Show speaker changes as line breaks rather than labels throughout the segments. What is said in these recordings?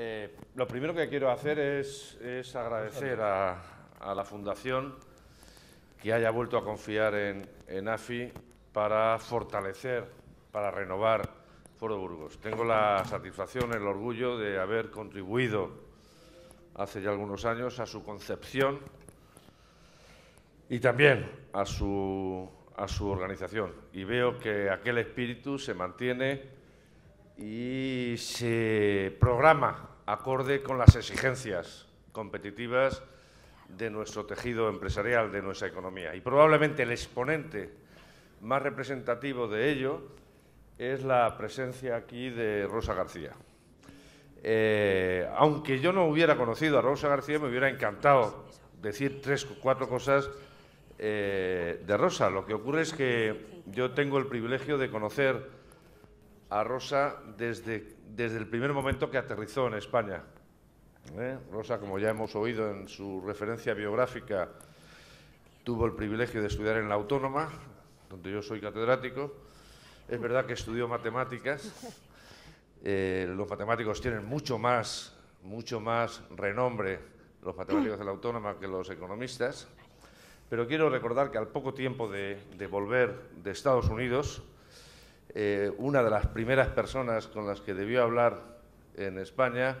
Eh, lo primero que quiero hacer es, agradecer a, la Fundación que haya vuelto a confiar en, AFI para fortalecer, para renovar Foro Burgos. Tengo la satisfacción, el orgullo de haber contribuido hace ya algunos años a su concepción y también a su, a su organización. Y veo que aquel espíritu se mantiene y se programa acorde con las exigencias competitivas de nuestro tejido empresarial, de nuestra economía. Y probablemente el exponente más representativo de ello es la presencia aquí de Rosa García. Eh, aunque yo no hubiera conocido a Rosa García, me hubiera encantado decir tres o cuatro cosas eh, de Rosa. Lo que ocurre es que yo tengo el privilegio de conocer a Rosa desde, desde el primer momento que aterrizó en España. ¿eh? Rosa, como ya hemos oído en su referencia biográfica, tuvo el privilegio de estudiar en la Autónoma, donde yo soy catedrático. Es verdad que estudió matemáticas. Eh, los matemáticos tienen mucho más, mucho más renombre, los matemáticos de la Autónoma, que los economistas. Pero quiero recordar que al poco tiempo de volver de Estados Unidos, eh, una de las primeras personas con las que debió hablar en España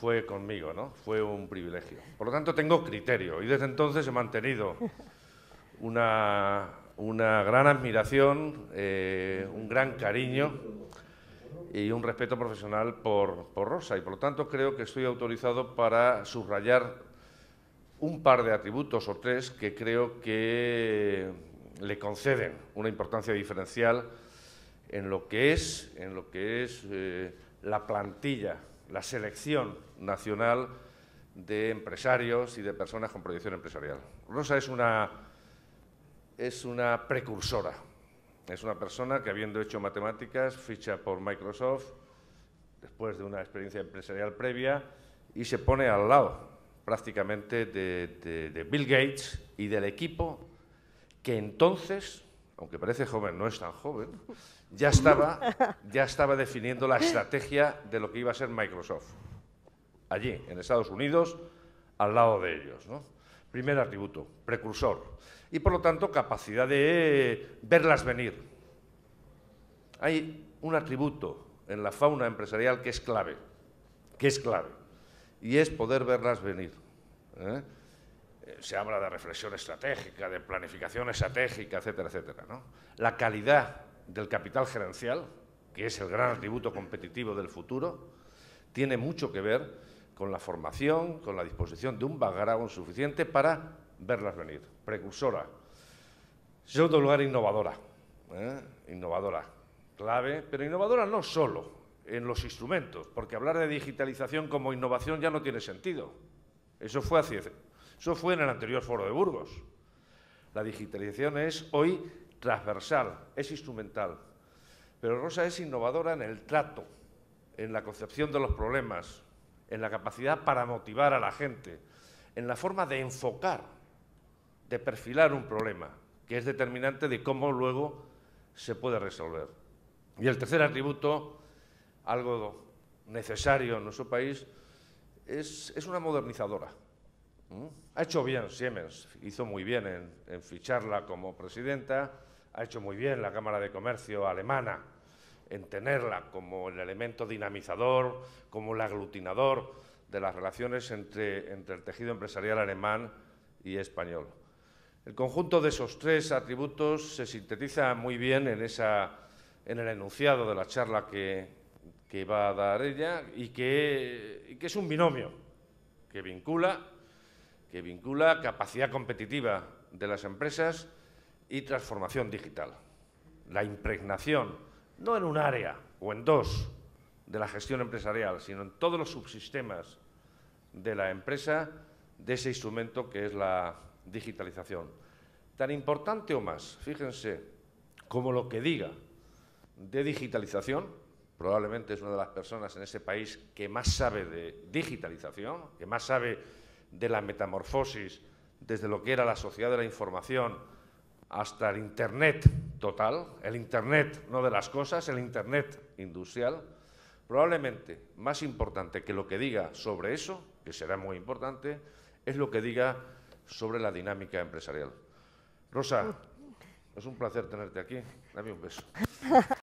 fue conmigo, ¿no? Fue un privilegio. Por lo tanto, tengo criterio y desde entonces he mantenido una, gran admiración, eh, un gran cariño y un respeto profesional por, por Rosa y por lo tanto creo que estoy autorizado para subrayar un par de atributos o tres que creo que le conceden una importancia diferencial en lo que es, en lo que es eh, la plantilla, la selección nacional de empresarios y de personas con proyección empresarial. Rosa es una, es una precursora, es una persona que habiendo hecho matemáticas, ficha por Microsoft, después de una experiencia empresarial previa, y se pone al lado prácticamente de Bill Gates y del equipo que entonces aunque parece joven, no es tan joven, ya estaba, ya estaba definiendo la estrategia de lo que iba a ser Microsoft. Allí, en Estados Unidos, al lado de ellos. Primer atributo, precursor. Y por lo tanto, capacidad de verlas venir. Hay un atributo en la fauna empresarial que es clave, que es clave, y es poder verlas venir. ¿eh? Eh, se habla de reflexión estratégica, de planificación estratégica, etcétera, etcétera. La calidad del capital gerencial, que es el gran atributo competitivo del futuro, tiene mucho que ver con la formación, con la disposición de un background suficiente para verlas venir, precursora. En segundo lugar, innovadora. ¿eh? Innovadora, clave, pero innovadora no solo en los instrumentos, porque hablar de digitalización como innovación ya no tiene sentido. Eso fue hace eso fue en el anterior foro de Burgos. La digitalización es hoy transversal, es instrumental. Pero Rosa es innovadora en el trato, en la concepción de los problemas, en la capacidad para motivar a la gente, en la forma de enfocar, de perfilar un problema, que es determinante de cómo luego se puede resolver. Y el tercer atributo, algo necesario en nuestro país, es, es una modernizadora. Ha hecho bien Siemens, hizo muy bien en, ficharla como presidenta, ha hecho muy bien la Cámara de Comercio alemana en tenerla como el elemento dinamizador, como el aglutinador de las relaciones entre, entre el tejido empresarial alemán y español. El conjunto de esos tres atributos se sintetiza muy bien en, esa, en el enunciado de la charla que, va a dar ella y que, y que es un binomio que vincula que vincula capacidad competitiva de las empresas y transformación digital. La impregnación, no en un área o en dos de la gestión empresarial, sino en todos los subsistemas de la empresa de ese instrumento que es la digitalización. Tan importante o más, fíjense, como lo que diga de digitalización, probablemente es una de las personas en ese país que más sabe de digitalización, que más sabe de la metamorfosis desde lo que era la sociedad de la información hasta el Internet total, el Internet no de las cosas, el Internet industrial, probablemente más importante que lo que diga sobre eso, que será muy importante, es lo que diga sobre la dinámica empresarial. Rosa, es un placer tenerte aquí. Dame un beso.